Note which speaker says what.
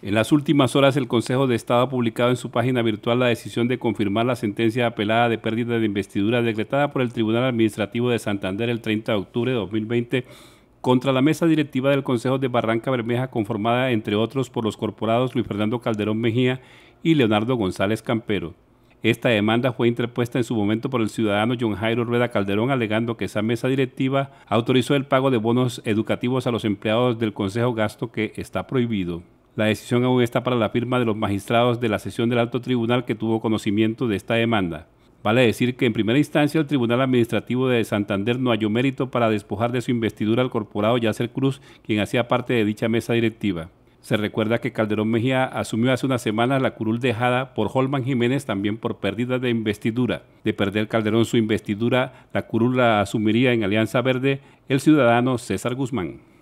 Speaker 1: En las últimas horas, el Consejo de Estado ha publicado en su página virtual la decisión de confirmar la sentencia apelada de pérdida de investidura decretada por el Tribunal Administrativo de Santander el 30 de octubre de 2020 contra la mesa directiva del Consejo de Barranca Bermeja, conformada, entre otros, por los corporados Luis Fernando Calderón Mejía y Leonardo González Campero. Esta demanda fue interpuesta en su momento por el ciudadano John Jairo Rueda Calderón, alegando que esa mesa directiva autorizó el pago de bonos educativos a los empleados del Consejo Gasto que está prohibido. La decisión aún está para la firma de los magistrados de la sesión del alto tribunal que tuvo conocimiento de esta demanda. Vale decir que en primera instancia el Tribunal Administrativo de Santander no halló mérito para despojar de su investidura al corporado Yacer Cruz, quien hacía parte de dicha mesa directiva. Se recuerda que Calderón Mejía asumió hace unas semanas la curul dejada por Holman Jiménez también por pérdida de investidura. De perder Calderón su investidura, la curul la asumiría en Alianza Verde el ciudadano César Guzmán.